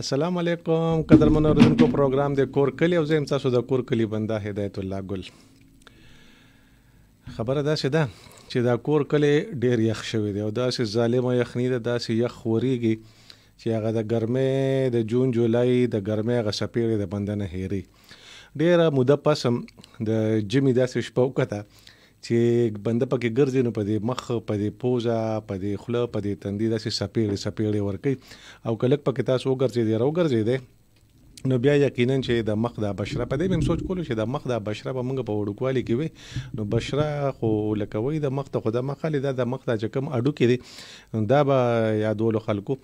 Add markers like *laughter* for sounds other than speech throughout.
السلام علیکم قدرمن اوریدونکو پروګرام د کور کلی او زم تاسو د کور کلی بنده هدایت الله ګل خبره دا سده چې دا کور کلی ډیر یخ شوی دی او دا سه ظالمه یخنی ده دا سه یخ وریږي چې هغه د ګرمه د جون جولای د ګرمه غسپیړې د بندنه هېری ډیره موده پسم د جمی داسې شپه وکړه چې بنده پکې ګرځي نو په دې مخ په دې پوزا په دې خوله په دې تندې داسې سپېړې سپېړې ورکي او کلک پکې تاسو وګرځي دی راو ګرځي دی نو بیا یقینا چې د مخ د بشره په دې بم سوچ کول چې د مخ د بشره به موږ په وړوکوالي کې وي نو بشره خو لکوي د مخ ته خو د مخ خالي د مخ د چکم اډو کې دی دا به یادول خلکو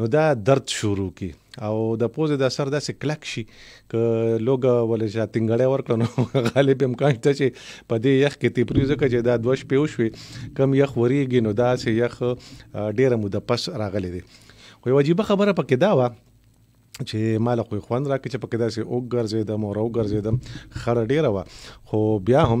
نو دا درد شروع کی او د پوز د اثر داسې کلک شي ک لوګ ولې چې تنګړې ورکړنو *laughs* غالب امکان ته چې په دې یخ کې تپریزه کې چې دا دوش پیو شوي کم یخ وریږي نو دا سه یخ ډیره مو د پس راغلي دي خو واجب خبره پکې دا و چې مال خو خوند راکې چې پکې داسې او ګرځیدم او راو ګرځیدم خړ ډیره و خو بیا هم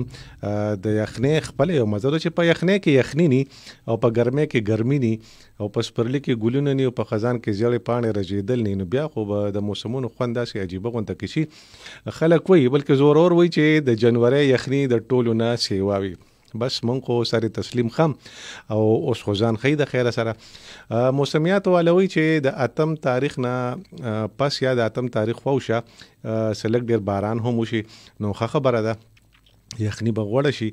د یخنې خپل یو مزه چې په یخنې کې یخنی ني او په ګرمه کې ګرمي ني او په سپرلي کې ګلونه ني او په خزان کې ځړې پاڼې رژیدل ني نو بیا خو د موسمونو خوند داسې عجیب غونته کې شي خلک وایي بلکې زورور وایي چې د جنوري یخنی د ټولو نه سیواوي بس مونږ خو سره تسلیم خم او اوس خو ځان خې د خیره سره موسمیات ولوي چې د اتم تاریخ نه پس یا د اتم تاریخ خوښه سلګ ډیر باران هم وشي نو خبره ده یخني به غوړه شي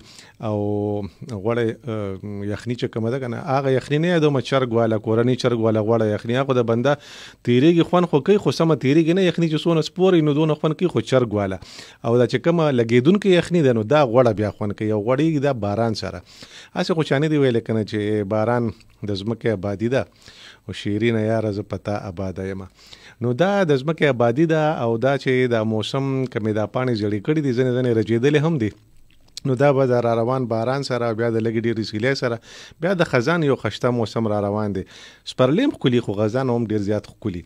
او غوړه یخني چې کومه ده کنه هغه یخني نه د مچرګ والا کورنی چرګ والا غوړه یخني هغه د بنده تیریږي خون خو کوي خو سم تیریږي نه یخني چې سونه سپوري نو دونه خون کوي خو چرګ والا او دا چې کومه لګیدون کې یخني ده نو دا غوړه بیا خون کوي او غوړی دا باران سره اسه خو چانه دی ویل کنه چې باران د زمکه آبادی ده او شیرینه یاره ز پتا آباده یم نو دا د زمکه آبادی ده او دا چې دا موسم کمی دا پانی جړی کړی دي ځنه ځنه رجیدل هم دي نو دا به د را روان باران سره بیا د لګ ډیر سیلې سره بیا د خزان یو خشته موسم را روان دي سپرلیم خولي خو غزان هم ډیر زیات خولي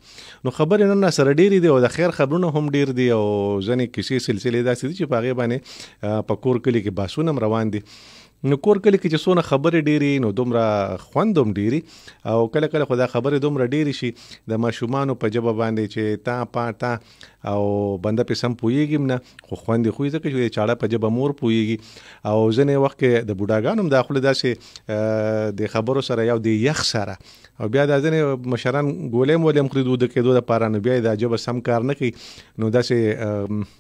نو خبر نن سره ډیر دي او د خیر خبرونه هم ډیر دي او ځنې کیسې سلسله داسې دي چې پاغه باندې په کور کلی کې باسونم روان دي نو کور کلی کې چې څونه خبرې ډېری نو دومره خوندوم ډېری او کله کله خدا خبرې دومره ډېری شي د ماشومان په جبه باندې چې تا پاتا او بنده په سم پویږم نه خو خوندې خو ځکه چې چاړه په جبه مور پویږي او ځنې وخت کې د بوډاګانو داخله داسې د خبرو سره یو د یخ سره او بیا د ځنې مشران ګولې مولې مخې دوه د کېدو د پارانو بیا د جبه سم کار نه کوي نو داسې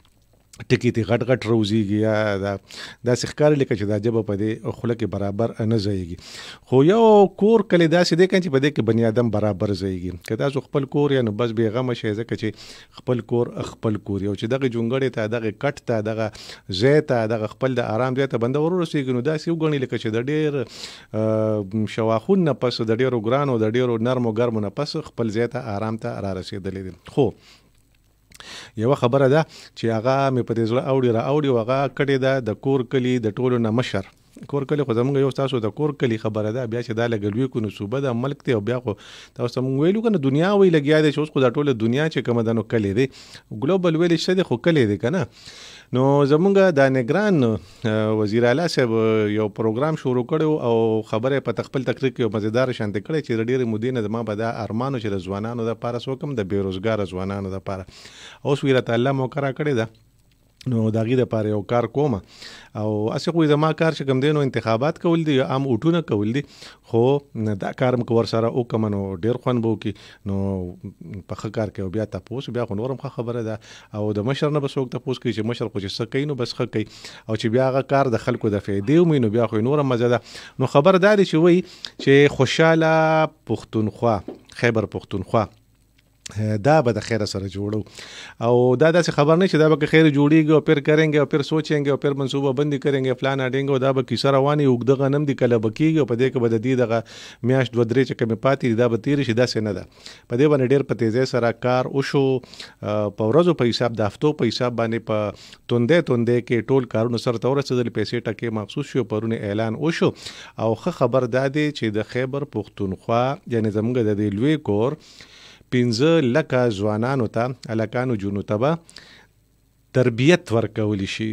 ټکی ته غټ غټ روزيږي یا دا د ښکار لیکه چې دا جبه په دې خوله کې برابر نه ځایږي خو یو کور کله دا سې د کچ په دې کې بنی ادم برابر ځایږي کدا زه خپل کور یا نو بس به غم شي ځکه چې خپل کور خپل کور یو چې دغه جونګړې ته دغه کټ ته دغه زه ته دغه خپل د آرام ځای ته بند ورورسیږي نو دا سې وګڼي لکه چې د ډېر شواخون نه پس د ډېرو ګرانو د ډېرو نرمو ګرمو نه پس خپل ځای ته آرام ته را رسیدلې خو یو خبره ده چې هغه مې په دې زړه اوړي را اوړي هغه کړي ده د کور کلی د ټولو نه مشر کور کلی خو زمونږ یو تاسو د کور کلی خبره ده بیا چې دا لګلوي کو نو صوبه د ملک ته او بیا خو تاسو مونږ ویلو کنه دنیا وی لګیا دی چې اوس خو دا ټوله دنیا چې کوم دنو کلی دی ګلوبل ویل شته دی خو کلی دی کنه نو زمونږ د نگران وزیر اعلی صاحب یو پروګرام شروع کړو او خبره په تخپل تقریر کې مزیدار شانت کړي چې ډېر مودینه زما په دا ارمانو چې ځوانانو د پاره سوکم د بیروزګار ځوانانو د پاره اوس ویره تعالی مو کرا کړی ده نو داغي د پاره یو کار کوم او اسه خو زما کار چې کم دینو انتخابات کول دي عام اوټونه کول دي خو دا کار مکو ور سره او کم نو ډیر خوان بو کی نو په خکار کې بیا تاسو بیا خو نورم خبره ده او د مشر نه بسوک تاسو کوي چې مشر خو چې سکه نو بس خکې او چې بیا هغه کار د خلکو د فائدې مې نو بیا خو نورم مزه ده نو خبرداري چې وای چې خوشاله پښتونخوا خیبر پښتونخوا دا به د خیر سره جوړو او دا داسې خبر نه چې دا به خیر جوړیږي او پیر کرنګي او پیر سوچنګي او پیر منسوبه بندي کرنګي فلان اډینګ او دا به کیسه رواني وګدغه غنم دی کله بکیږي په دې کې به د دې دغه میاشت دوه درې چې کمه پاتې دا به تیر شي دا څه نه ده په دې باندې ډیر په تیزه سره کار او شو په ورځو په حساب د هفتو په حساب باندې په توندې توندې کې ټول کارونه سره تور رسیدل پیسې ټکه مخصوص شو پرونه اعلان او شو او خبر دا دی چې د خیبر پښتونخوا یعنی زموږ د لوی کور 15 لکه ځوانانو ته الکانو جونو ته به تربیت ورکول شي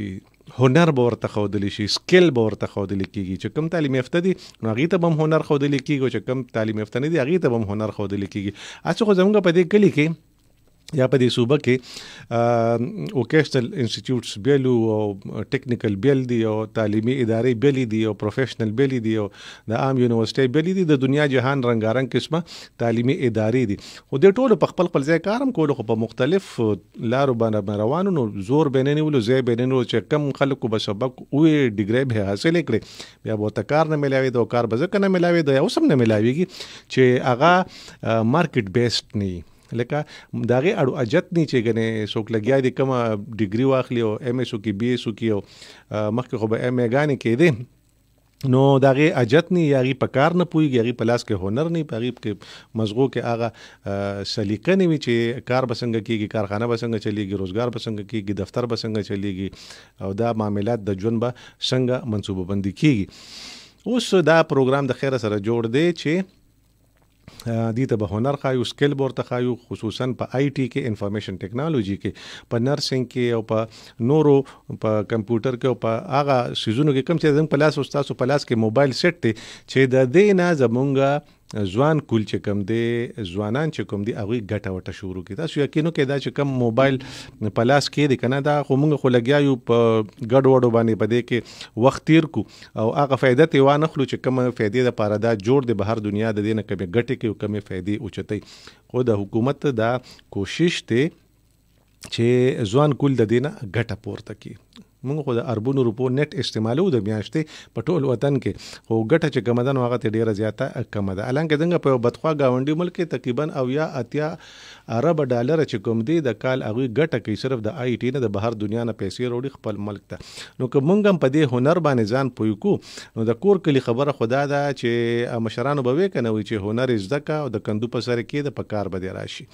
هنر به ورته خودلی شي سکل به ورته خودلی کیږي چې کم تعلیم یافته دي نو هغه ته هم هنر خودلی کیږي چې کم تعلیم یافته نه دي هغه ته هم هنر خودلی کیږي اڅه خو زمونږ په دې کلی کې یا په دې صوبه کې وکیشنل انسټیټیوټس بیل او ټیکنیکل بیل دی او تعلیمی ادارې بیل دی او پروفیشنل بیل دی او د عام یونیورسيټي بیل دی د دنیا جهان رنگارنګ قسمه تعلیمی ادارې دي خو د ټولو په خپل خپل ځای کارم کول خو په مختلف لارو باندې روانو نو زور بیننې ولو ځای بیننو چې کم خلکو به سبق وې ډیګری به حاصل کړي بیا به تکار نه ملاوي دا کار به ځکه نه ملاوي دا اوس هم نه ملاويږي چې هغه مارکیټ بیسډ نه لکه داغه اړو اجت نه چې غنې څوک لګیا دي کوم ډیګري واخلی او ایم ایس او کې بي ایس او کې او مخکې خو به ایم ای غانې کې دي نو داغه اجت نه یاري په کار نه پويږي یاري په لاس کې هنر نه پغیب کې مزغو کې هغه سلیقه نه وي چې کار بسنګ کېږي کارخانه بسنګ چلیږي روزګار بسنګ کېږي دفتر بسنګ چلیږي او دا معاملات د جون به څنګه منصوبه بندي کیږي اوس دا پروګرام د خیره سره جوړ دی چې دي ته به هنر خایو سکل ورته خایو خصوصا په آی ټی کې انفارمیشن ټیکنالوژي کې په نرسنګ کې او په نورو په کمپیوټر کې او په هغه سيزونو کې کم چې زموږ په لاس او تاسو په لاس کې موبایل سیټ دی چې د دې نه زمونږه ځوان کول چې کم دی ځوانان چې کم دی هغه ګټه وټه شروع کی تاسو یقینو کې دا چې کم موبایل پلاس کې دی کنه دا خو موږ خو لګیا یو په ګډ وډو باندې پدې کې وخت تیر کو او هغه فائدہ ته وانه خلو چې کم فائدې د پاره دا جوړ دی بهر دنیا د دینه کمه ګټه کې کمه فائدې اوچتې خو د حکومت دا کوشش ته چې ځوان کول د دینه ګټه پورته کی موږ خو د اربونو روپو نت استعمالو د میاشتې په ټول وطن کې خو ګټه چې کومه ده نو هغه ډیره زیاته کمه ده الانکه څنګه په بدخوا گاونډي ملک کې تقریبا او یا اتیا ارب ډالر چې کوم دی د کال هغه ګټه کوي صرف د آی ټی نه د بهر دنیا نه پیسې وروړي خپل ملک ته نو که مونږ هم په دې هنر باندې ځان پوي کو نو د کور کلی خبره خدا ده چې مشرانو به وکنه وي چې هنر زده او د کندو په سر کې د پکار بده راشي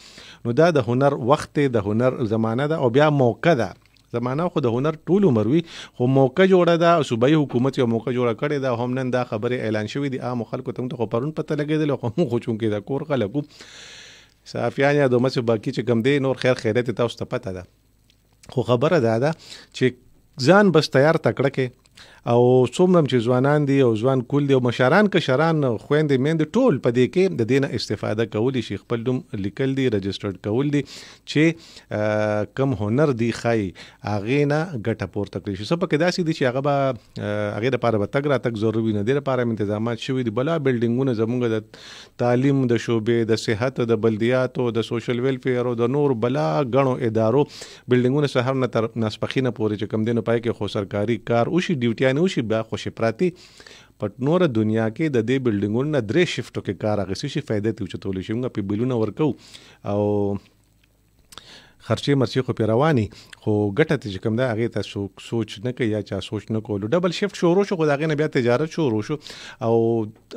نو دا د هنر وخت د هنر زمانه ده او بیا موقع ده زمانہ خو د هنر ټول عمر وي خو موقع جوړه ده او صوبایي حکومت یو موقع جوړه کړې ده هم نن دا خبره اعلان شوې دي عام خلکو ته خو پرون پته لګېدل خو مو چون کې دا کور خلکو صافیان یا دومره باقی چې کم دی نور خیر خیرت تاسو ته پته ده خو خبره ده ده چې ځان بس تیار تکړه کې او څومره چې ځوانان دي او ځوان کول دي او مشران کشران خويندې مند ټول په دې کې د دینه استفاده کول شي خپل دوم لیکل دي ريجستره کول دي چې کم هنر دی خای اغه نه ګټه پورته کړی شي سبا کې داسې دي چې هغه به هغه د پاره تګ را تک ضروري نه دی لپاره تنظیمات شوې دي بلا بلډینګونه زموږ د تعلیم د شوبې د صحت د بلدیاتو د سوشل ویلفیر او د نور بلا غنو ادارو بلډینګونه سهار نه تر نسپخینه پورې چې کم دینه پای کې خو سرکاري کار او شي ډیوټي نه وشي بیا خوشی پراتی پټ نور دنیا کې د دې بلډینګونو نه درې شیفټو کې کار اغسی شي فائدې ته چتول شي موږ په بلونه ورکو او خرچې مرچې خو پیرواني خو ګټه ته کوم دا هغه ته سوچ نه کوي یا چا سوچ نه کولو ډبل شفټ شروع شو خدای نه بیا تجارت شروع شو او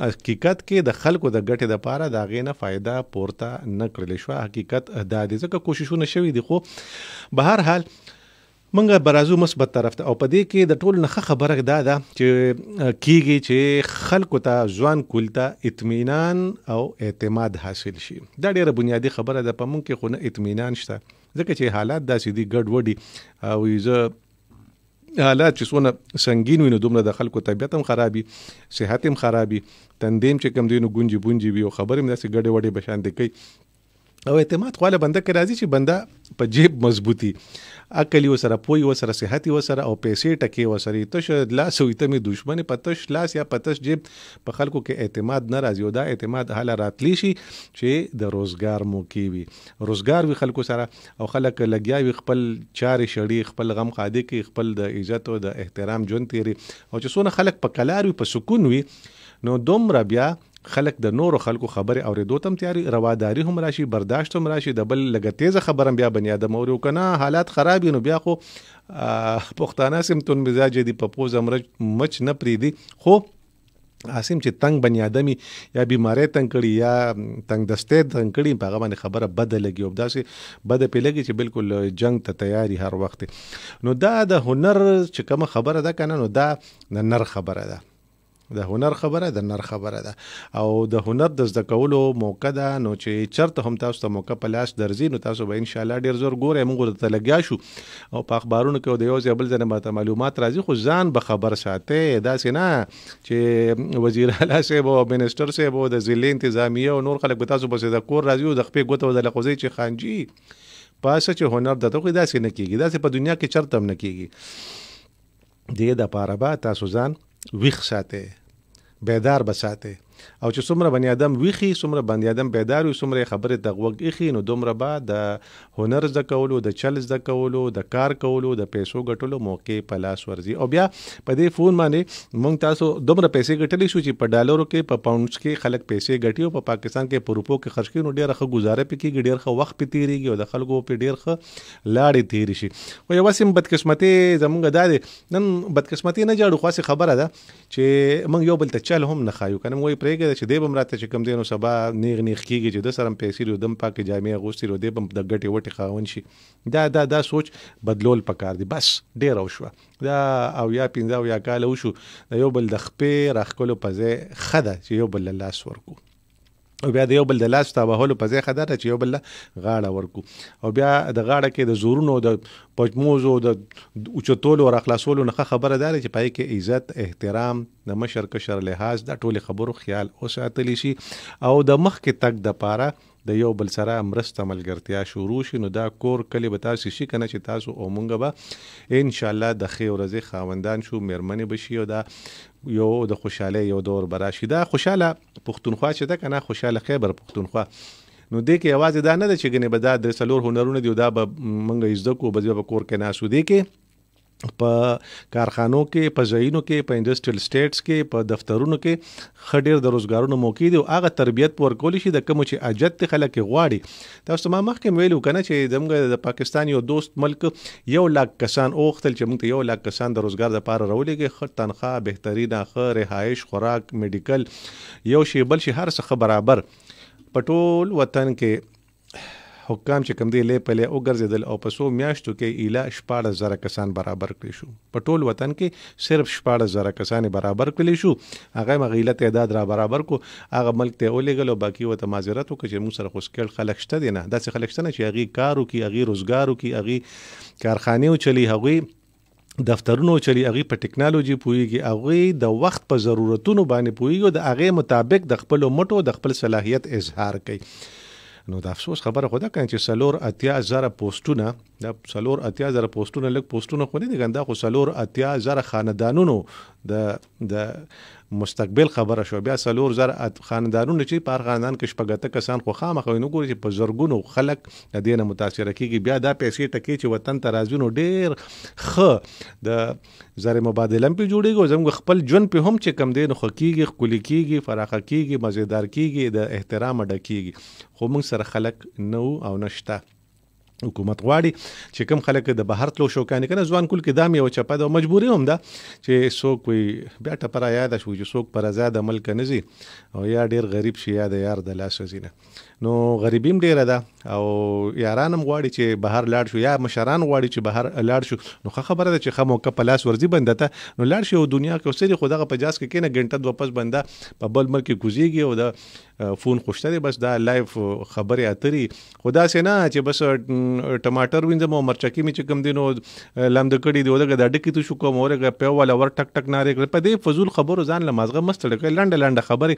حقیقت کې د خلکو د ګټې د پاره دا غې نه फायदा پورته نه کړل شو حقیقت دا دي ځکه کوششونه شوي دي خو به هر حال منګه برازو مثبت طرف ته او په دې کې د ټول نه خبره دا ده چې کیږي چې خلکو ته ځوان کولتا اطمینان او اعتماد حاصل شي دا ډیره بنیادی خبره ده په مونږ کې خو نه اطمینان شته ځکه چې حالات داسې دي ګډ وډي او یزه حالات چې څونه سنگین وي نو دومره د خلکو طبیعت هم خرابي صحت هم خرابي تندیم چې کم دینو ګونجي بونجي وي او خبرې مې داسې ګډې وډې بشان دي کوي او اعتماد خو له بنده کې راځي چې بنده په جیب مضبوطي عقل یو سره پوي یو سره صحت یو سره او پیسې ټکي یو سره تش لاس وي ته می دشمن پتش لاس یا پتش جیب په خلکو کې اعتماد نه راځي او دا اعتماد هله راتلی شي چې د روزګار مو کې وي روزګار وي خلکو سره او خلک لګیا وي خپل چارې شړې خپل غم خادي کې خپل د عزت او د احترام جون تیری او چې څونه خلک په کلار وي په سکون وي نو دومره بیا خلک د نورو خلکو خبرې اوریدو تم تیاری رواداری هم راشي برداشت هم راشي د بل لګ تیزه خبرم بیا بنی ادم اوري کنه حالات خراب نو بیا خو پښتانه سمتون مزاج دي په پوز مچ نه پریدي خو اسیم چې تنگ بنی ادمي یا بیماری تنگ کړي یا تنگ دسته تنگ کړي په هغه باندې خبره بد لګي او داسې بد پیلګي چې بالکل جنگ ته تیاری هر وخت نو دا د هنر چې کوم خبره ده کنه نو دا نر خبره ده د هنر خبره د نر خبره ده او د هنر د زده کولو موقع ده نو چې چرته هم تاسو ته موقع په لاس درځي نو تاسو به ان شاء الله ډیر زور ګورئ موږ ته لګیا شو او په اخبارونو کې د یو ځای بل ځای ماته معلومات راځي خو ځان به خبر ساتي دا نه چې وزیر اعلی صاحب او منیسټر صاحب او د ضلع انتظامیه او نور خلک به تاسو په د کور راځي او د خپل ګوتو د لقوزي چې خانجي پاسه چې هنر دته خو دا څه نه کیږي دا څه په دنیا کې چرته هم نه کیږي دې د پاره با تاسو ځان ویښ ساتي بیدار بساتي او چې څومره بنی ادم ویخي څومره بنی ادم بیدار وي څومره خبره د غوږ اخی نو دومره به د هنر زده کولو د چل زده کولو د کار کولو د پیسو ګټلو موقع په لاس ورځي او بیا په دې فون باندې مونږ تاسو دومره پیسې ګټلې شو چې په ډالرو کې په پاونډز کې خلک پیسې ګټي او په پاکستان کې په روپو کې خرج کوي نو ډیره ښه گزاره پکې ډیر ښه وخت پې تیریږي او د خلکو په ډیر ښه لاړې تیر شي خو یو سم بدقسمتي زمونږ دا دی نن بدقسمتي نه جوړ خاصه خبره ده چې موږ یو بل ته چل هم نه خایو کنه موږ پرې پوهیږي چې دی به مراته چې کم دینو سبا نیغ نیغ کیږي چې د سرم پیسې لرو دم پاکه جامع اغوستي لرو دی به د ګټي وټي خاون شي دا دا دا سوچ بدلول پکار دی بس ډیر او شو دا او یا پینځه او یا کال او شو یو بل د خپې راخکلو پځه خده چې یو بل الله سورکو او بیا د یو بل د لاس تابهولو په ځای خدای چې یو بل غاړه ورکو او بیا د غاړه کې د زورونو د پجموزو د اوچتولو او اخلاصولو نه خبره ده چې پای کې عزت احترام د مشر کشر لحاظ د ټولو خبرو خیال او ساتلی شي او د مخ کې تک د پاره د یو بل سره مرسته ملګرتیا شروع شي نو دا کور کلی به تاسو شي کنه چې تاسو او مونږ به ان شاء الله د خیر ورځې خاوندان شو مېرمنې بشي او دا یو د خوشاله یو دور براشي دا خوشاله پښتونخوا چې ده کنه خوشاله خیبر پښتونخوا نو دې کې आवाज دا نه ده چې غنې به دا د سلور هنرونه دی دا به مونږ یې زده کو به کور کې ناسو دی کې په کارخانو کې په ځایونو کې په انډستریل سټیټس کې په دفترونو کې خډیر د روزګارونو موقع دی او هغه تربيت ورکول شي د کوم چې اجت خلک غواړي تاسو ما مخکې ویلو کنه چې دمګه د پاکستان یو دوست ملک یو لاک کسان اوختل چې موږ ته یو لاک کسان د روزګار لپاره راولېږي خو تنخواه بهترینه خو رهایش خوراک میډیکل یو شی بل شي هر څه برابر پټول وطن کې حکام چې کم دی لې پلې او ګرځیدل او پسو میاشتو کې اله شپاره زره کسان برابر کړی شو په ټول وطن کې صرف شپاره زره کسان برابر کړی شو هغه مغیله تعداد را برابر کو هغه ملک ته اولېګل او باقي وته معذرت وکړي چې موږ سره خوشکل خلک شته دي نه داسې خلک شته چې هغه کارو کې هغه روزګارو کې هغه کارخانه چلی هغه دفترونو چلی هغه په ټکنالوژي پويږي هغه د وخت په ضرورتونو باندې پويږي او د هغه مطابق د خپل مټو د خپل صلاحيت اظهار کوي نو د افسوس خبره خو ده کنه چې سلور اتیا زره پوسټونه دا سلور اتیا زره پوسټونه لګ پوسټونه خو نه دي ګنده خو سلور اتیا زره خاندانونو د د مستقبل خبره شو بیا سلور زره خاندانونو چې پر خاندان کې شپږته کسان خو خامخو نه ګوري چې په زرګونو خلک د دینه متاثر کیږي بیا دا پیسې ټکی چې وطن ته راځي نو ډیر خ د زره مبادله په جوړیږي زموږ خپل ژوند په هم چې کم دین خو کیږي خولي کیږي فراخه کیږي مزیدار کیږي د احترام ډکیږي خو موږ سره خلک نو او نشته حکومت غواړي چې کم خلک د بهر تلو شوکان کنه ځوان کول کې دام یو چپه د مجبوري هم ده چې څوک وي بیا ټپره یاد شو چې څوک پر آزاد عمل کني او یا ډیر غریب شي یا د یار د لاس وزینه نو غریبیم ډیره ده او یارانم غواړي چې بهر لاړ شو یا مشران غواړي چې بهر لاړ شو نو خبره ده چې خمو ک پلاس ورزي بندته نو لاړ شي او دنیا کې اوسې خو دغه 50 کې کنه غنټه واپس بنده په بل ملک کې کوزيږي او د فون خوشتري بس دا لایف خبره اتري خدا سينه چې بس ټماټر وینځم او مرچکی می چې کم دینو لم د کړي دی ودغه د ډکی تو شو کوم اورګه په والا ور ټک ټک ناره کړ په دې فزول خبرو ځان لمازغه مستړ لنډ لنډ خبره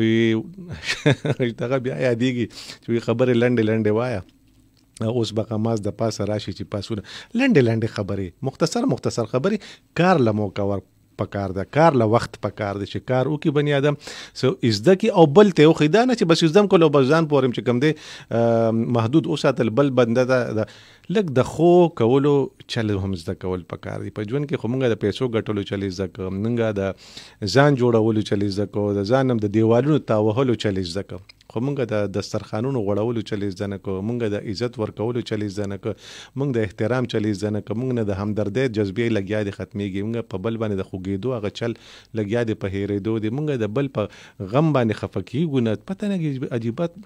وي دغه بیا یادېږي چې خبره لنډ لنډ وایا اوس به ماز د پاسه راشي چې پاسونه لنډې لنډې خبرې مختصر مختصر خبرې کار لمو کور پکار ده کار له وخت پکار دي چې کار وکي بني ادم سو ازده کی او بل ته خو دا نه چې بس ازدم کول او بزان پورم چې کم دي محدود اوساتل بل بنده ده لکه د خو کولو چل هم زده کول پکار دي په ژوند کې خو مونږه د پیسو ګټلو چلې زده کوم مونږه د ځان جوړولو چلې زده کوو د ځانم د دیوالونو تاوهلو چلې زده کوو خو مونږ د دسترخوانونو غوړولو چلیز ځنه کو مونږ د عزت ورکولو چلیز ځنه کو مونږ د احترام چلیز ځنه کو مونږ نه د همدردی جذبې لګیا دي ختميږي مونږ په بل باندې د خوګېدو هغه چل لګیا دي په هېرېدو دي مونږ د بل په غم باندې خفقي ګونه پته نه عجیبات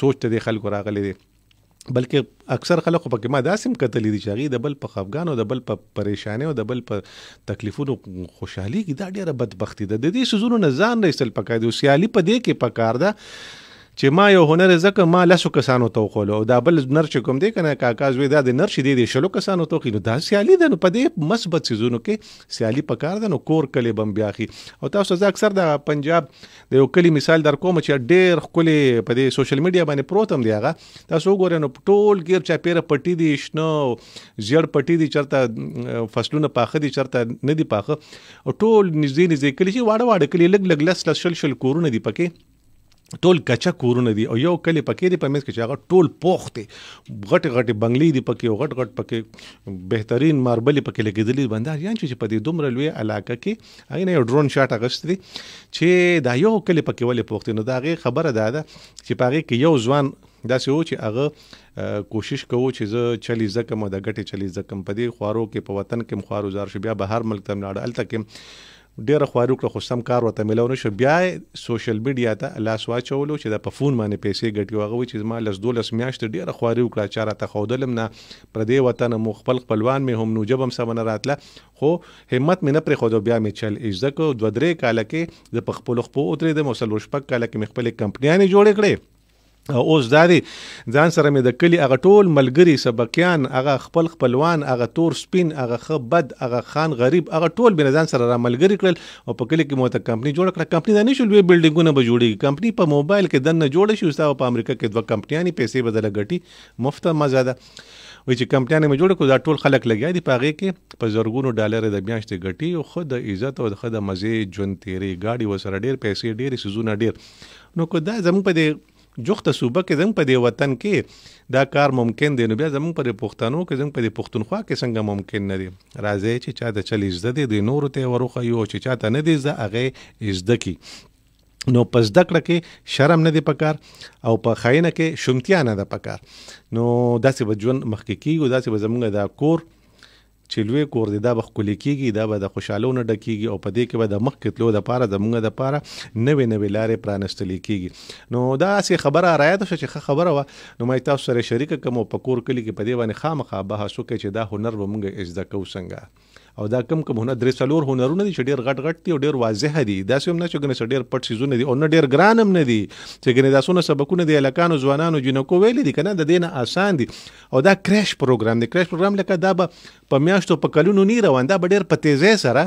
سوچ ته د خلکو راغلي دي بلکې اکثر خلکو پکې ما داسې کتلې دي چې هغه د بل په خفقان او د بل په پریشانی او د بل په تکلیفونو خوشحالي کې دا ډیره بدبختی ده د دې سيزونو نه ځان نه ایستل پکار دي او سیالي په دې کې پکار ده چې ما یو هنر زکه ما لاسو کسانو ته وخول او دا بل نر چې کوم دی کنه کاکا زوی دا د نر شې دی شلو کسانو ته خلو دا سیالي ده نو په دې مثبت سيزونو کې سیالي پکار ده نو کور کلی بم بیاخي او تاسو زه اکثر د پنجاب د یو کلی مثال در کوم چې ډېر خولي په دې سوشل میډیا باندې پروتم دی هغه تاسو وګورئ نو ټول ګیر چا پیره پټی دی شنو زیړ پټی دی چرته فصلونه پاخه دي چرته نه دی پاخه او ټول نږدې نږدې کلی چې واړه واړه کلی لګ لګ لس لس شل شل کورونه دی پکې ټول کچا کورونه دي او یو کلی پکې دی په مېز کې چې هغه ټول پوخته غټ غټ بنگلې دي پکې او غټ غټ پکې بهترین ماربل پکې لګېدلې بندار یان چې په دې دومره لوی علاقه کې هغه نه یو ډرون شاټ اغستري چې دا یو کلی پکې ولې پوخته نو دا غي خبره ده چې په هغه کې یو ځوان داسې و چې هغه کوشش کوو چې زه چلی زکم او د غټي چلی زکم په دې خوارو کې په وطن کې مخارو زار شي بیا بهر ملک ته نه اړه الته کې ډیره خواري وکړه خو سم کار وته ملو نشو بیا سوشل میډیا ته لاس واچولو چې د په فون باندې پیسې ګټي واغه چې ما لس دولس میاشت ډیره خواري وکړه چاره ته خودلم نه پر دې وطن مو خپل خپلوان مې هم نوجبم سم نه راتله خو همت مې نه پرې خو بیا مې چل اجزه کو دوه درې کال کې د خپل خپل او ترې د مسلو شپک کال کې مې خپل کمپنیانه جوړې کړې اوس داري ځان سره مې د کلی اغه ټول ملګری سبقیان اغه خپل خپلوان اغه تور سپین اغه خبد اغه خان غریب اغه ټول بن ځان سره را ملګری کړل او په کلی کې موته کمپنی جوړ کړه کمپنی د نشو لوی بلډینګونه به جوړي کمپنی په موبایل کې دنه جوړ شي او په امریکا کې دوه کمپنیانې پیسې بدله غټي مفت مزه ده وې چې کمپنیانې مې جوړ کړو دا ټول خلک لګیا دي په هغه کې په زرګونو ډالر د میاشتې غټي او خود د عزت او د خود مزه جون تیری گاډي وسره ډیر پیسې ډیر سيزونه ډیر نو کو دا زموږ په دې جوخته صوبه کې زموږ په دې وطن کې دا کار ممکن دی نو بیا زموږ په پښتنو کې زموږ په پښتونخوا کې څنګه ممکن نه دی راځي چې چا د چلی عزت دی نور ته وروخه یو چې چا ته نه دی زه هغه عزت کی نو پس دکړه کې شرم نه دی پکار او په خاینه کې شومتیا نه ده پکار نو داسې به ژوند مخکې کیږي داسې به زمونږ دا کور چې لوی کور دی دا به خولې کیږي دا به د خوشاله نه ډکیږي او په دې کې به د مخ کتلو د پاره زمونږ د پاره نوې نوې لارې پرانستلې کیږي نو دا اسی خبره راایته شو چې خبره و نو مې تاسو سره شریک کوم په کور کلی کې په دې باندې خامخا بحث وکړي چې دا هنر به مونږ اجزا کو څنګه او دا کم کم هنر درې څلور هنرونه دي چې ډېر غټ غټ دي او ډېر واضح دي دا سم نه چې ګنې ډېر پټ سيزونه دي او نه ډېر ګران هم نه دي چې ګنې دا سونه سبقونه دي الکانو ځوانانو جنکو ویل دي کنه د دې نه آسان دي او دا کریش پروګرام دی کریش پروګرام لکه دا به په میاشتو په کلونو نه روان دا ډېر په تیزه سره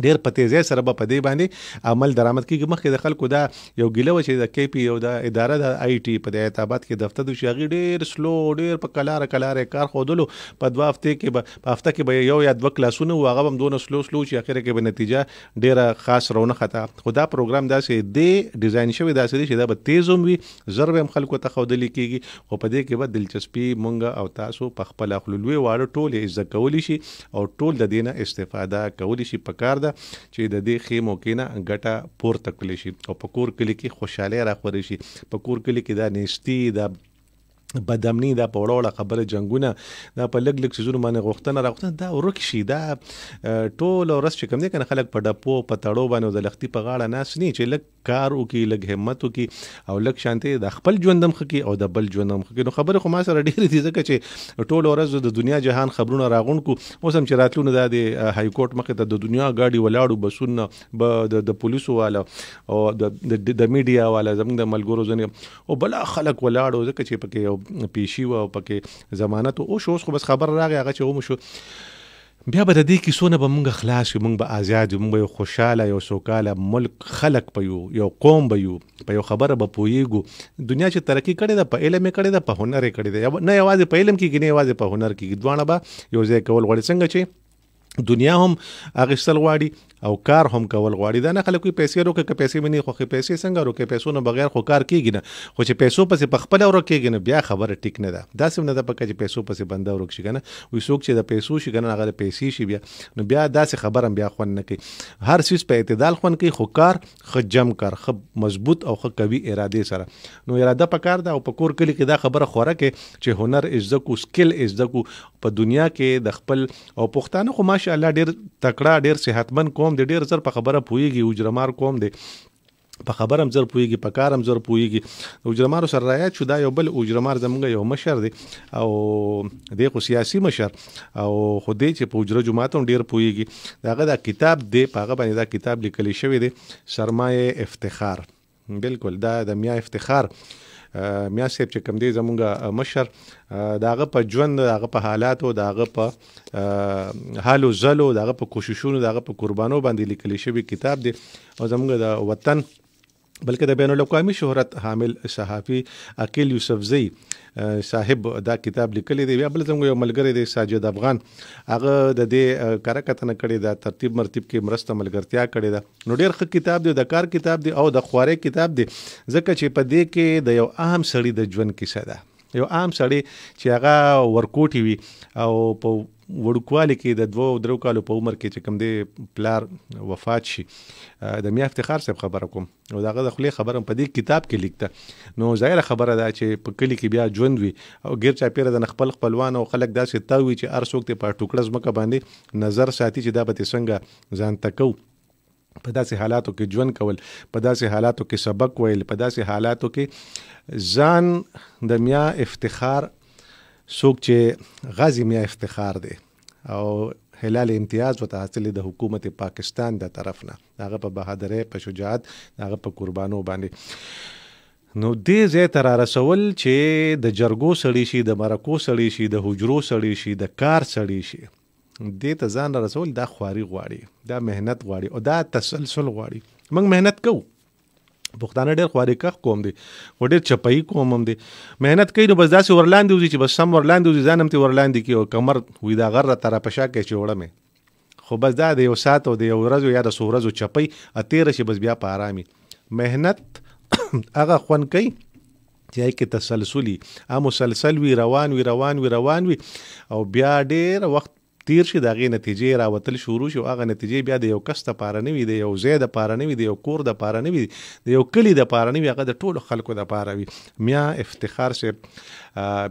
ډیر په تیزه سره په دې باندې عمل درآمد کیږي مخکې د خلکو دا یو ګیله و چې د کی پی او د اداره د آی ټی په د اعتبارات کې دفتر د شاغي ډیر سلو ډیر په کلار کلار کار خودلو په دوا هفته کې په هفته کې به یو یا دوه کلاسونه و هغه هم دونه سلو سلو چې اخر کې به نتیجه ډیر خاص رونه خطا خدا پروګرام داسې دی ډیزاین شوی داسې چې دا به تیزوم وي ضرب هم خلکو ته خودلی کیږي خو په دې کې به دلچسپي مونږ او تاسو په خپل خللوي واړه ټول یې ځکول شي او ټول د دینه استفاده کول شي په کار پکار ده چې د دې خې موقع نه ګټه پور تکلی شي او په کور کلی کې خوشاله راخوري شي په کور کلی کې دا نشتی دا بدامنی دا په وړوړه خبره جنگونه دا په لګ لګ سيزونه باندې غوښتنه راغوښتنه دا ورک شي دا ټول ورس چې کوم دي کنه خلک په ډپو په تړو باندې د لختي په غاړه ناس نه چې لګ کار او کې لګ همت او کې او لګ شانتي د خپل ژوندم خکې او د بل ژوندم خکې نو خبره خو ما سره ډېر دي ځکه چې ټول ورس د دنیا جهان خبرونه راغونکو اوس هم چې راتلونه دا د های کورټ مخې ته د دنیا گاډي ولاړو بسونه د پولیسو والا او د میډیا والا زموږ د ملګرو ځنه او بل خلک ولاړو ځکه چې پکې پیشي و پکې ضمانت او شو خو بس خبر راغی هغه چې هم شو بیا به د دې کیسونه به مونږ خلاص شو مونږ به آزاد مونږ به خوشاله یو سوکاله ملک خلق به یو یو قوم به یو په یو خبره به پویګو دنیا چې ترقی کړي ده په علم کړي ده په هنر کړي ده نه یوازې په علم کې نه یوازې په هنر کې دوانه به یو ځای کول غواړي څنګه چې دنیا هم اغشتل غواړي او کار هم کول غواړي دا نه خلک پیسې روکه که پیسې مني خو پیسې څنګه روکه پیسو نه بغیر خو کار کیږي نه خو چې پیسو پسې پخپل ورو کیږي نه بیا خبره ټیک نه ده دا سم نه ده پکې چې پیسو پسې بنده ورک شي کنه وي څوک چې د پیسو شي کنه هغه پیسې شي بیا نو بیا داسې خبره بیا خون نه کوي هر سیس په اعتدال خون کوي خو کار خ جم کار خ مضبوط او خ قوي اراده سره نو اراده پکار ده او په کور کلی کې دا خبره خوره کې چې هنر عزت کو سکل عزت کو په دنیا کې د خپل او پښتانه خو ماش ماشاءالله ډیر تکړه ډیر صحتمن قوم دی ډیر زر په خبره پويږي وجرمار قوم دی په خبرم زر پويږي په کارم زر پويږي اوجرمار سره رايات شو دا یو بل اوجرمار زمونږ یو مشر دی او د خو سیاسي مشر او خوده چې په اوجره جماعتون ډیر پويږي داغه دا کتاب دی په هغه باندې دا کتاب لیکل شوی دی سرمایه افتخار بالکل دا د میا افتخار میاسیب چې کم دی زمونږ مشر داغه په ژوند داغه په حالات او داغه په حالو زلو داغه په کوششونو داغه په قربانو باندې لیکل شوی کتاب دی او زمونږ د وطن بلکې د بین الاقوامي شهرت حامل صحافي عقیل یوسفزی صاحب دا کتاب لیکلی دی بیا بل زموږ یو ملګری دی ساجد افغان هغه د دې کارکتنه کړې دا ترتیب مرتب کې مرسته ملګرتیا کړې ده نو ډیر ښه کتاب دی د کار کتاب دی او د خوارې کتاب دی ځکه چې په دې کې د یو عام سړی د ژوند کیسه ده یو عام سړی چې هغه ورکوټي وي او په وړوکوالي کې د دوو درو کالو په عمر کې چې کوم دی پلار وفات شي د میا افتخار صاحب خبره کوم او داغه د خلی خبره په دې کتاب کې لیکته نو ظاهر خبره ده چې په کلی کې بیا ژوند وي او غیر چا پیر د خپل خپلوان او خلک داسې تاوي چې ار څوک ته په ټوکړه ځمکه باندې نظر ساتي چې دا به څنګه ځان تکو په داسې حالاتو کې ژوند کول په داسې حالاتو کې سبق ویل په داسې حالاتو کې ځان د میا افتخار څوک چې غازی میا افتخار دی او هلال امتیاز وته حاصل د حکومت پاکستان د طرف نه هغه په بهادرۍ په شجاعت هغه په قربانو باندې نو دې زه تر رسول چې د جرګو سړی شي د مرکو سړی شي د حجرو سړی شي د کار سړی شي دې ته ځان رسول دا خواري غواړي دا مهنت غواړي او دا تسلسل غواړي موږ مهنت کوو پښتانه ډېر خوارکخ قوم دي و ډېر چپایي قوم هم دي مهنت کوي نو بس داسې ورلاندې وځي چې بس سم ورلاندې وځي ځان هم تې ورلاندې کي او کمر وي دا غر راته راپشا کوي چې وړمې خو بس دا د یو ساعت او د یو ورځو یا د څو ورځو چپۍ تېره شي بس بیا په آرامي مهنت *coughs* هغه خوند کوي چې هغه کې تسلسلي ا مسلسل وی روان وی روان وی روان وی او بیا ډېر وخت تیر شي دغه نتیجې راوتل شروع شي هغه نتیجې بیا د یو کس ته پاره نه وي د یو ځای د پاره نه وي د یو کور د پاره نه وي د یو کلی د پاره نه وي هغه د ټولو خلکو د پاره وي میا افتخار سر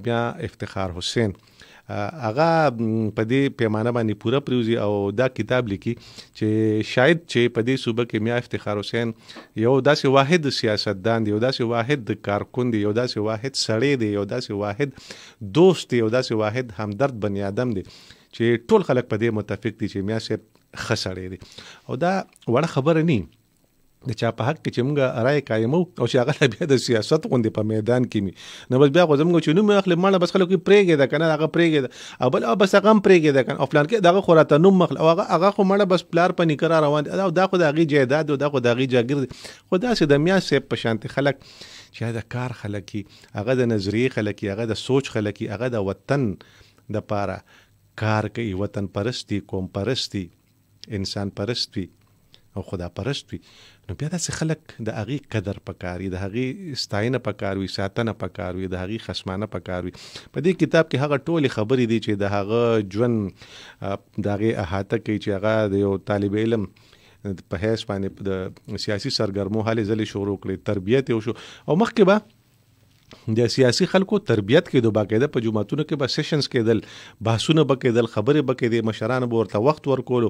بیا افتخار حسین هغه په دې پیمانه باندې پوره پروزي او دا کتاب لیکي چې شاید چې په دې صوبه کې میا افتخار حسین یو داسې واحد سیاستدان دی یو داسې واحد کارکون دی یو داسې واحد سړی دی یو داسې واحد دوست دی یو داسې واحد همدرد بنیادم دی چې ټول خلک په دې متفق دي چې میا صاحب خسړې دي او دا وړه خبره نه د چا په حق کې چې موږ رائے قائمو او چې هغه بیا د سیاست غوندې په میدان کې می نو بس بیا غوځم چې نو مخله مانه بس خلکو پرېګې دا کنه هغه پرېګې دا او بل بس هغه پرېګې دا کنه افلان کې دغه خوراته نو مخل او هغه هغه خو مړه بس پلار پني کرا روان دا دا خو دغه جیداد او دا خو دغه جاګر خدا سي د میا سي په شانتي خلک چې دا کار خلکې هغه د نظریه خلکې هغه د سوچ خلکې هغه د وطن د پاره کار کوي وطن پرستی قوم پرستی انسان پرستی او خدا پرست وي نو بیا داسې خلک د هغې قدر پکاري د هغې ستاینه پکار وي ساتنه پکار وي د هغې خصمانه پکار وي په دې کتاب کې هغه ټولې خبرې دي چې د هغه ژوند د هغې احاطه کوي چې هغه د یو طالب علم په حیث باندې د سیاسي سرګرمو حالې ځلې شروع کړې تربیت یې وشو او مخکې به د سیاسي خلکو تربيت کې د باقاعده په جمعتونو کې به سیشنز کېدل بحثونه به کېدل خبرې به کېدې مشران به ورته وخت ورکول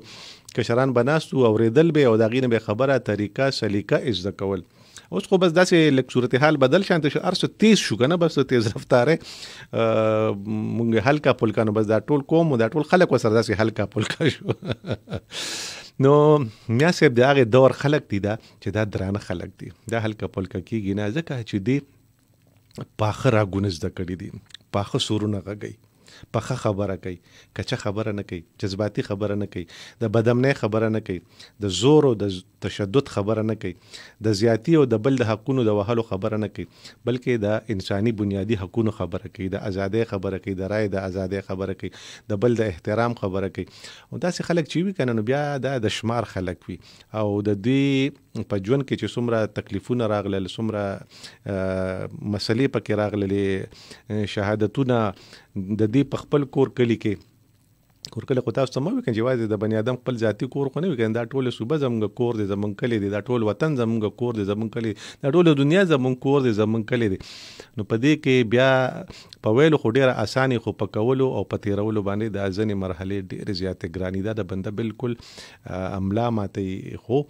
کشران بناستو او ریدل به او داغینه به خبره طریقه سلیقه از کول اوس خو بس داسې لک صورت حال بدل شانت شو ارس تیز شو کنه بس تیز رفتار مونږه هلکا پلکانو بس دا ټول قوم دا ټول خلک وسره داسې هلکا پلکا شو *laughs* نو میا سیب دغه دور خلک دي دا چې دا درانه خلک دي دا هلکا پلکا کیږي نه ځکه چې دی پاخه راګونه زده کړی دي پاخه سورونه غږی پخه خبره کوي کچه خبره نه کوي جذباتي خبره نه کوي د بدمنه خبره نه کوي د زور او د تشدد خبره نه کوي د زیاتی او د بل د حقونو د وهلو خبره نه کوي بلکې د انساني بنیادی حقونو خبره کوي د ازادۍ خبره کوي د رائے د ازادۍ خبره کوي د بل د احترام خبره کوي او داسې خلک چې وي کنه نو بیا دا د شمار خلک وي او د دې په ژوند کې چې څومره تکلیفونه راغلل څومره مسلې پکې راغللې شهادتونه د دې په خپل کور کلی کې کور کله خو تاسو مو وکړي جواز د بنی ادم خپل ذاتی کور خو نه وکړي دا ټول صوبه زموږ کور دی زموږ کلی دی دا ټول وطن زموږ کور دی زموږ کلی دا ټول دنیا زموږ کور دی زموږ کلی دی نو په دې کې بیا په ویلو خو ډیره اساني خو په کولو او په تیرولو باندې د ځنې مرحله ډیره زیاته ګرانی ده د بنده بالکل عملا ماته خو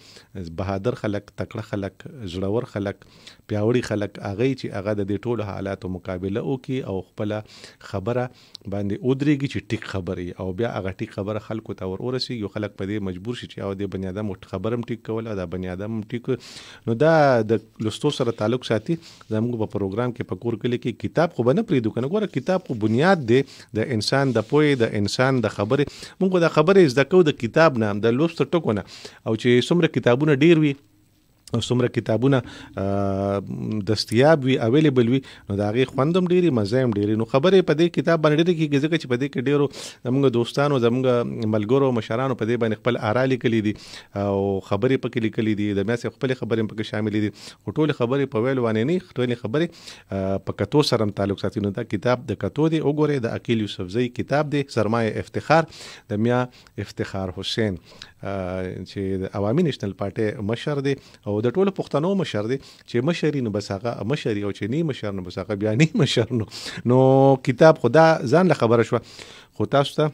بهادر خلک تکړه خلک زړور خلک پیاوړي خلک اغه چې اغه د دې ټول حالات مقابله وکي او خپل خبره باندې اودريږي چې ټیک خبري او بیا هغه ټیک خبره خلکو ته ور ورسیږي خلک په دې مجبور شي چې او د بنی ادم خبرم ټیک کول او د بنی ادم ټیک نو دا د لستو سره تعلق ساتي زموږ په پروګرام کې په کور کلی کې کتاب خو بنه پریدو کنه ګوره کتاب خو بنیاد دی د انسان د پوهې د انسان د خبرې موږ د خبرې زده کوو د کتاب نام د لوست ټکو نه او چې څومره کتابونه ډیر وي څومره کتابونه دستیاب وي اویلیبل وي نو دا غي خوندم ډيري مزه هم ډيري نو خبره په دې کتاب باندې ډيري کې ځکه چې په دې کې ډیرو زموږ دوستانو زموږ ملګرو مشرانو په دې باندې خپل آرا لیکلي دي او خبرې پکې لیکلي دي د میاسې خپل خبرې پکې شامل دي ټول خبرې په ویل وانه نه ټول خبرې په کتو سره تعلق ساتي نو دا کتاب د کتو دی وګوره د عقیل یوسفزئی کتاب دی سرمایه افتخار د میا افتخار حسین چې د عوامي نېشنل پارټي مشر دی او د ټولو پښتنو مشر دی چې مشر نو بس هغه مشر او چې نه مشر نو بس هغه بیا نه مشر نو نو کتاب خدا ځان له خبره شو خو تاسو ته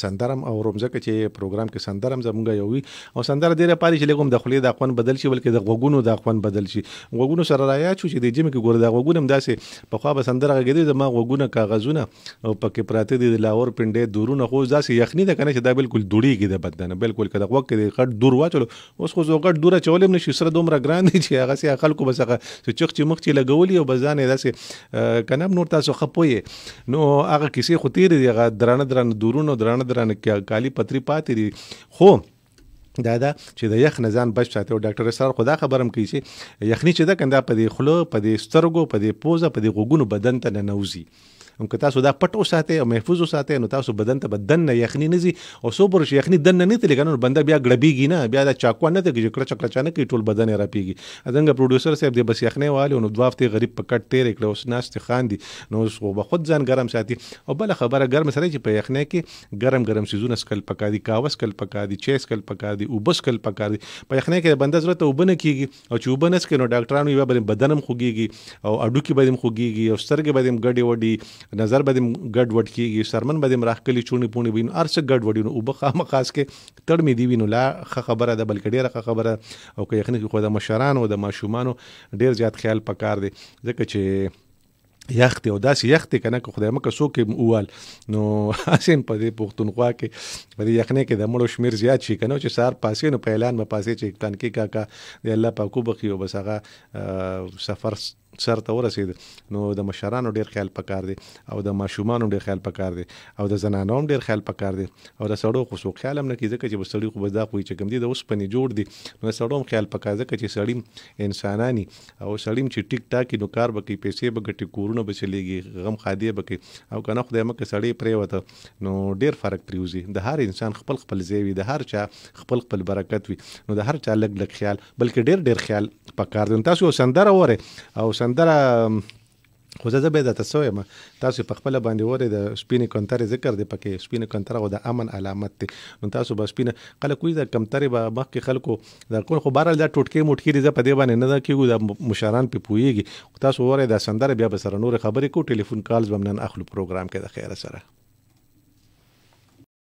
سندرم او رومزکه چې پروګرام کې سندرم زمونږ یو وي او سندره ډیره پاري چې لګوم د خولې د خوان بدل شي بلکې د غوګونو د خوان بدل شي غوګونو سره رایا چې د جیم کې ګور د غوګونم داسې په خوا به سندره غږیږي زما غوګونه کاغذونه او پکې پراته دي د لاور پنډې دورونه خو داسې یخني ده کنه چې دا بالکل دوړیږي د بدن بالکل کده وخت کې غټ دور واچلو اوس خو زه غټ دوره چولم نشي سره دومره ګران دي چې هغه سي خلکو بس هغه چې چې مخ چې لګولي او بزانه داسې کنه نور تاسو خپوي نو هغه کیسه خو تیر دي هغه درانه درانه دورونه سرونه درانه درانه کالی پتری پاتې دي خو دا دا چې د یخ نزان بچ ساتي او ډاکټر سره خدا خبرم کوي چې یخني چې دا کنده په دې خلو په دې سترګو په دې پوزه په دې غوګونو بدن ته نه نوزي هم که تاسو دا پټ وساتئ او محفوظ وساتئ نو تاسو بدن ته بدن نه یخني نه زی او صبر شي یخني دن نه تلګا نو بنده بیا غړبیږي نه بیا دا چاکو نه ته کړه چکړه چانه کې ټول بدن راپیږي اذنګ پروډوسر صاحب دې بس یخني والو نو دوافتي غریب پکټ تیر کړه اوس ناست خان دي نو اوس خو به خود ځان ګرم ساتي او بل خبره ګرم سره چې په یخني کې ګرم ګرم سيزونه سکل پکا دي کاوس کل پکا دي چیس کل پکا دي وبس کل پکا دي په یخني کې بنده ضرورت وبنه کیږي او چې وبنس کینو ډاکټرانو یې باندې بدنم خوګيږي او اډو کې باندې خوګيږي او سترګې باندې ګډي وډي نظر به ګډ وډ کیږي سرمن به مراخ کلی چونې پونې وینو ارڅ ګډ وډینو او بخا مخاص کې تړ می دی وینو لا خبره ده بلکې ډیره خبره او که یقین کې خو د مشرانو او د ماشومان ډیر زیات خیال پکار دی ځکه چې یختي او داسې یختي کنه که خدای مکه سو کې اوال نو اسیم په دې پښتونخوا کې په دې یخنه کې د مړو شمیر زیات شي کنه چې سار پاسې نو په اعلان مې پاسې چې پلان کې کاکا د الله پاکو بخي او بس هغه سفر سر ته ورسید نو د مشرانو ډیر خیال پکار دی او د ماشومان ډیر خیال پکار دی او د زنانو ډیر خیال پکار دی او د سړو خصو خیال هم نه کیږي چې بسړي خو بزدا خو چې کم دي د اوس پني جوړ دي نو سړو هم خیال پکار دی چې سړی انسانانی او سړی چې ټیک ټاک نو کار وکي پیسې بغټي کورونه غمونه به چلیږي غم خادي به کوي او کنه خدای مکه سړی پرې وته نو ډیر فرق پریوزي د هر انسان خپل خپل زیوي د هر چا خپل خپل برکت وي نو د هر چا لګ لګ خیال بلکې ډیر ډیر خیال پکار دي تاسو سندره وره او سندره خو زه به درته سویم تاسو په خپل باندې وره د شپینه کونتر ذکر دی پکې شپینه کونتر او د امن علامت دی نو تاسو به شپینه قله کوی د کمتر به مخکې خلکو د کول خو بهرال د ټوټکي موټکی دی په دې باندې نه دا کیږي د مشران په پویږي تاسو وره د سندره بیا به سره نور خبرې کو ټلیفون کالز بمنن اخلو پروګرام کې د خیره سره